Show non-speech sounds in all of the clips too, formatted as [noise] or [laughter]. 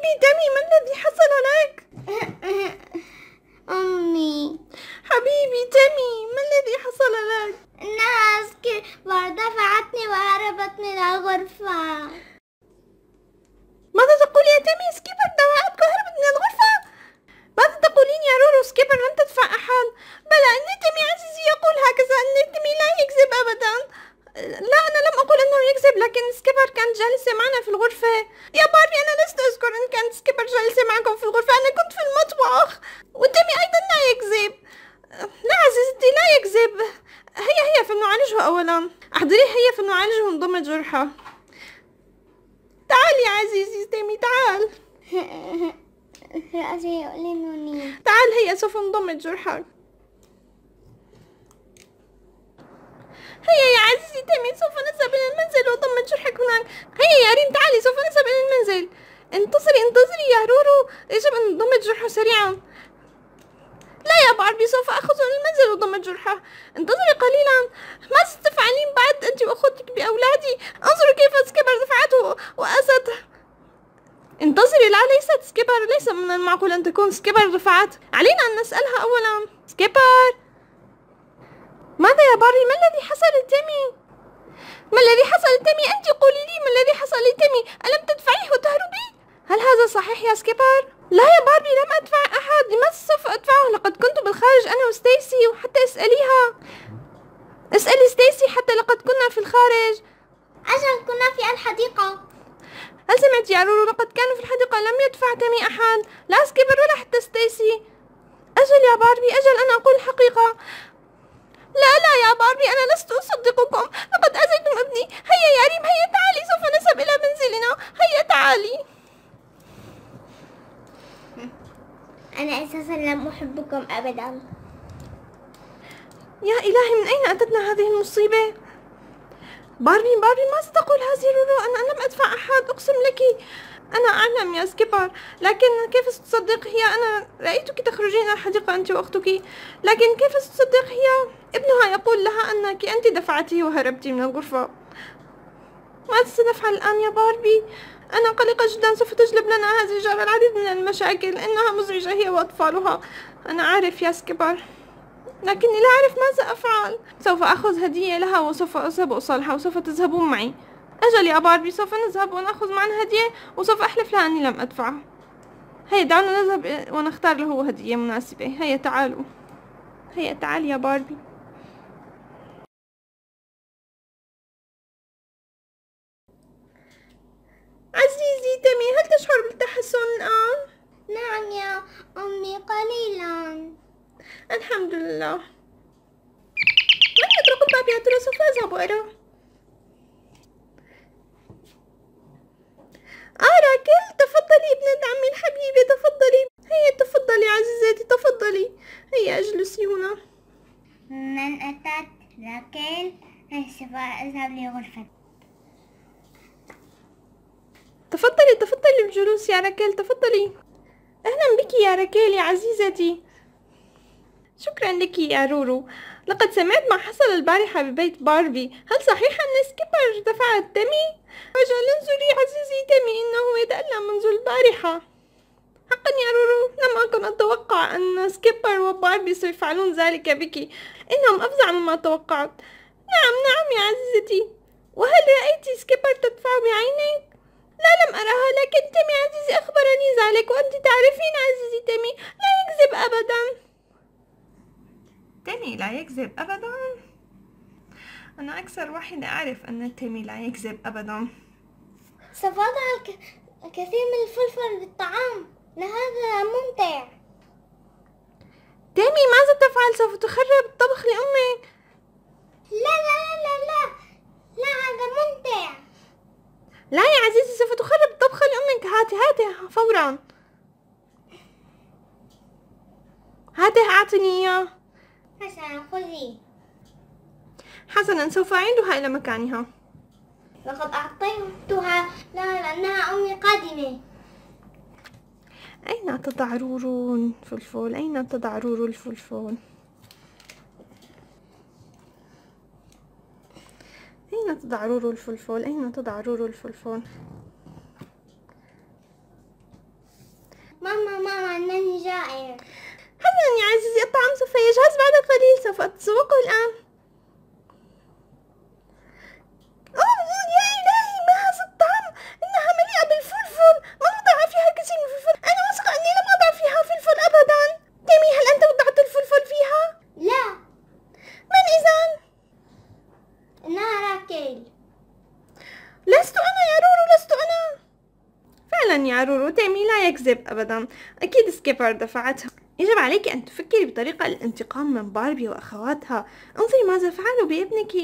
حبيبي دمي ما الذي حصل لك؟ أمي حبيبي دمي ما الذي حصل لك؟ إنها دفعتني وهربت من الغرفة ماذا تقول يا تامي سكيبر دفعتك وهربت من الغرفة ماذا تقولين يا رورو سكيبر لم تدفع أحد بلى أن تامي عزيزي يقول هكذا أن تامي لا يكذب أبدا لا أنا لم أقول أنه يكذب لكن سكيبر كان جالس معنا في الغرفة نعالج من ونضم جرحه تعال يا عزيزي تامي تعال [laughs] تعال هيا سوف نضم جرحك هيا يا عزيزي تامي سوف نذهب إلى المنزل وضم جرحك هناك هيا يا ريم تعالي سوف نذهب إلى المنزل انتظري انتظري يا رورو يجب أن نضم جرحه سريعا يا باربي سوف أخذه للمنزل وضمت جرحه انتظري قليلا ماذا ستفعلين بعد أنت وأخوتك بأولادي انظروا كيف سكيبر دفعته وأسد انتظري لا ليست سكيبر ليس من المعقول أن تكون سكيبر رفعت علينا أن نسألها أولا سكيبر ماذا يا باربي ما الذي حصل لتيمي ما الذي حصل لتيمي أنت قولي لي ما الذي حصل لتيمي ألم تدفعيه وتهربي هل هذا صحيح يا سكيبر؟ لا يا باربي لم أدفع أحد لماذا سوف أدفعه؟ لقد كنت بالخارج أنا وستيسي وحتى اسأليها اسألي ستيسي حتى لقد كنا في الخارج أجل كنا في الحديقة هل سمعت يا رورو لقد كانوا في الحديقة لم يدفع تمي أحد لا سكيبر ولا حتى ستيسي أجل يا باربي أجل أنا أقول الحقيقة لا لا يا باربي أنا لست أصدقكم لقد أزيتم ابني هيا يا ريم هيا تعالي سوف نذهب إلى منزلنا هيا تعالي أنا أساسا لم أحبكم أبدا يا إلهي من أين أتتنا هذه المصيبة؟ باربي باربي ما ستقول هذه لولو أنا, أنا لم أدفع أحد أقسم لك أنا أعلم يا سكيبر لكن كيف ستصدق هي أنا رأيتك تخرجين الحديقة أنت وأختك لكن كيف ستصدق هي ابنها يقول لها أنك أنت دفعتي وهربتي من الغرفة ماذا سنفعل الآن يا باربي؟ أنا قلقة جدا سوف تجلب لنا هذه الجارة العديد من المشاكل إنها مزعجة هي وأطفالها أنا عارف يا سكيبر لكني لا أعرف ماذا أفعل سوف أخذ هدية لها وسوف أذهب أصالحها وسوف تذهبون معي أجل يا باربي سوف نذهب ونأخذ معنا هدية وسوف أحلف لها أني لم أدفع هيا دعونا نذهب ونختار له هدية مناسبة هيا تعالوا هيا تعال يا باربي عزيزي تمي هل تشعر بالتحسن الآن؟ نعم يا أمي قليلا الحمد لله من يطرق الباب يا ترى سوف أذهب أرى أراكل تفضلي ابنة عمي الحبيبة تفضلي هيا تفضلي عزيزتي تفضلي هيا اجلسي هنا من أتت راكل سوف أذهب لغرفتي تفضلي تفضلي بالجلوس يا ركال تفضلي أهلا بك يا ركال يا عزيزتي شكرا لك يا رورو لقد سمعت ما حصل البارحة ببيت باربي هل صحيح أن سكيبر دفعت الدمي؟ أجل انظري عزيزي دمي إنه يتألم منذ البارحة حقا يا رورو لم أكن أتوقع أن سكيبر وباربي سيفعلون ذلك بك إنهم أفظع مما توقعت نعم نعم يا عزيزتي وهل رأيت سكيبر تدفع بعينيك؟ لا لم أرها لكن تيمي عزيزي أخبرني ذلك وأنت تعرفين عزيزي تيمي لا يكذب أبدا تيمي لا يكذب أبدا أنا أكثر واحدة أعرف أن تيمي لا يكذب أبدا سوف أضع الكثير من الفلفل بالطعام لهذا ممتع تيمي ماذا تفعل سوف تخرب الطبخ لأمك لا لا لا لا, لا هذا ممتع لا يا عزيزي سوف تخرب الطبخة لأمك هاتي هاتي فورا هاتي أعطني إياه حسنا خذي حسنا سوف أعيدها إلى مكانها لقد أعطيتها لها لأنها أمي قادمة أين تضع رورو الفلفل؟ أين تضع رورو الفلفل؟ أين تضع رورو الفلفل أين تضع رورو الفلفل ماما ماما أنني جائع حسنا يا يعني عزيزي الطعام سوف يجهز بعد قليل سوف أتسوقه الآن تكذب أبدا أكيد سكيبر دفعتها يجب عليك أن تفكري بطريقة الانتقام من باربي وأخواتها انظري ماذا فعلوا بابنك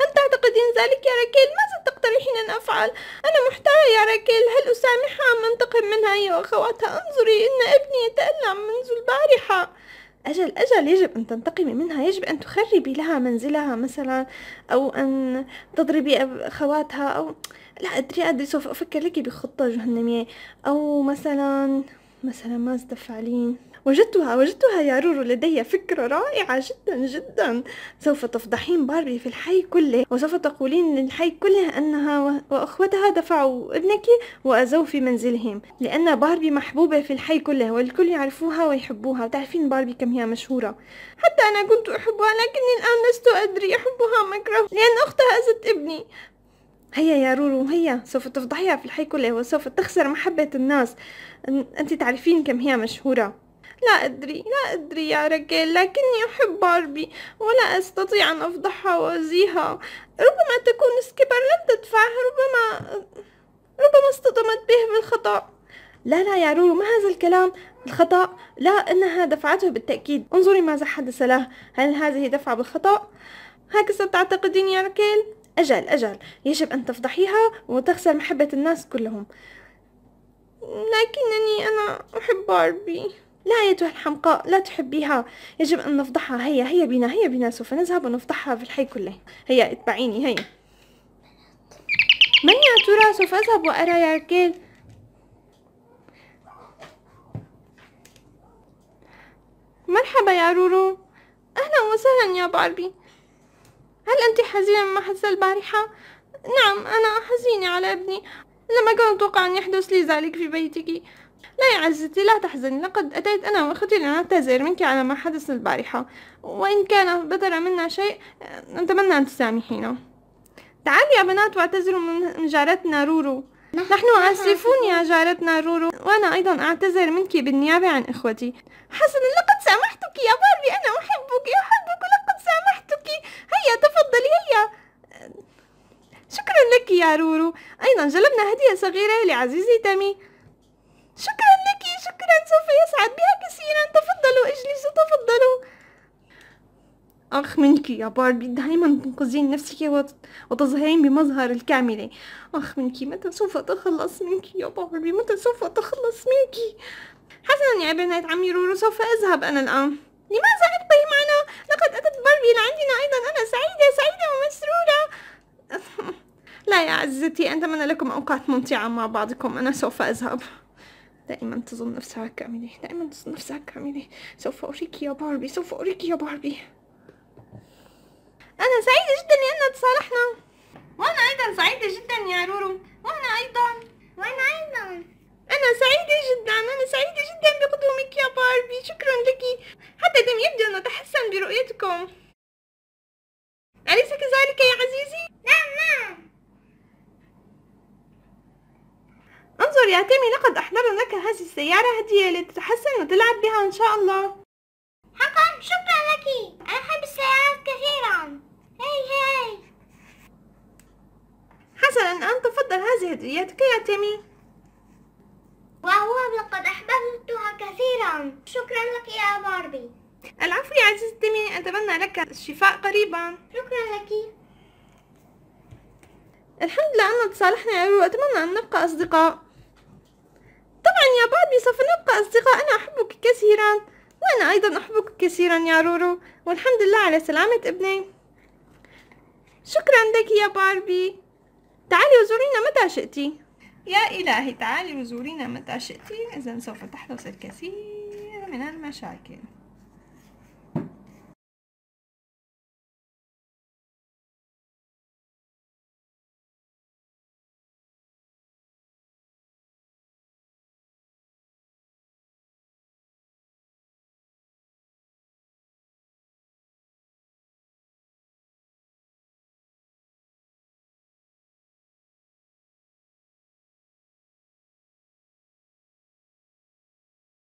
هل تعتقدين ذلك يا راكيل؟ ماذا تقترحين أن أفعل؟ أنا محتارة يا راكيل هل أسامحها أم أنتقم منها هي وأخواتها؟ انظري إن ابني يتألم منذ البارحة أجل أجل يجب أن تنتقمي منها يجب أن تخربي لها منزلها مثلا أو أن تضربي أخواتها أو لا أدري أدري سوف أفكر لك بخطة جهنمية أو مثلا مثلا ماذا فعلين وجدتها وجدتها يا رورو لدي فكرة رائعة جدا جدا سوف تفضحين باربي في الحي كله وسوف تقولين للحي كله أنها وأخوتها دفعوا ابنك وأزوا في منزلهم لأن باربي محبوبة في الحي كله والكل يعرفوها ويحبوها تعرفين باربي كم هي مشهورة حتى أنا كنت أحبها لكني الآن لست أدري أحبها مكره لأن أختها أذت ابني هيا يا رورو هيا سوف تفضحيها في الحي كله وسوف تخسر محبة الناس أنت تعرفين كم هي مشهورة لا أدري لا أدري يا ركيل لكني أحب باربي ولا أستطيع أن أفضحها وأذيها ربما تكون سكيبر لم تدفعها ربما ربما اصطدمت به بالخطأ لا لا يا رورو ما هذا الكلام الخطأ لا إنها دفعته بالتأكيد انظري ماذا حدث له هل هذه دفعة بالخطأ هكذا تعتقدين يا ركيل أجل أجل يجب أن تفضحيها وتخسر محبة الناس كلهم لكنني أنا أحب باربي لا أيتها الحمقاء لا تحبيها يجب أن نفضحها هيا هيا بنا هيا بنا سوف نذهب ونفضحها في الحي كله هيا اتبعيني هيا من يا ترى سوف أذهب وأرى يا كيل مرحبا يا رورو أهلا وسهلا يا باربي هل أنت حزينة مما حدث البارحة؟ نعم أنا حزينة على ابني لما كان أتوقع أن يحدث لي ذلك في بيتك لا يا عزتي لا تحزني لقد أتيت أنا وأختي لنعتذر منك على ما حدث البارحة وإن كان بدر منا شيء نتمنى أن تسامحينا تعالي يا بنات واعتذروا من جارتنا رورو نحن آسفون يا جارتنا رورو وأنا أيضا أعتذر منك بالنيابة عن إخوتي حسنا لقد سامحتك يا باربي أنا أحبك أحبك لقد سامحتك هيا تفضلي هيا شكرا لك يا رورو أيضا جلبنا هدية صغيرة لعزيزي تامي شكرا لك شكرا سوف يسعد بها كثيرا تفضلوا اجلسوا تفضلوا أخ منك يا باربي دائما تنقذين نفسك وتظهرين بمظهر الكاملة أخ منك متى سوف أتخلص منك يا باربي متى سوف أتخلص منك حسنا يا بنات عمي رورو سوف أذهب أنا الآن لماذا أبقي معي قلبي عندنا أيضا أنا سعيدة سعيدة ومسرورة [laughs] لا يا عزتي أتمنى لكم أوقات ممتعة مع بعضكم أنا سوف أذهب دائما تظن نفسها كاملة دائما تظن نفسها كاملة سوف أريك يا باربي سوف أريك يا باربي أنا سعيدة جدا لأننا تصالحنا وأنا أيضا سعيدة جدا يا رورو وأنا أيضا وأنا أيضا أنا سعيدة جدا أنا سعيدة جدا بقدومك يا باربي شكرا لك حتى لم يبدو أن تحسن برؤيتكم أليس كذلك يا عزيزي؟ نعم نعم انظر يا تيمي لقد أحضرنا لك هذه السيارة هدية لتتحسن وتلعب بها إن شاء الله حقا شكرا لك أنا أحب السيارات كثيرا هاي هاي حسنا أنت تفضل هذه هديتك يا تيمي واو لقد أحببتها كثيرا شكرا لك يا باربي العفو يا عزيزتي أتمنى لك الشفاء قريبا شكرا لك الحمد لله أننا تصالحنا يا بيبي وأتمنى أن نبقى أصدقاء طبعا يا باربي سوف نبقى أصدقاء أنا أحبك كثيرا وأنا أيضا أحبك كثيرا يا رورو والحمد لله على سلامة ابني شكرا لك يا باربي تعالي وزورينا متى شئتي يا إلهي تعالي وزورينا متى شئتي إذا سوف تحدث الكثير من المشاكل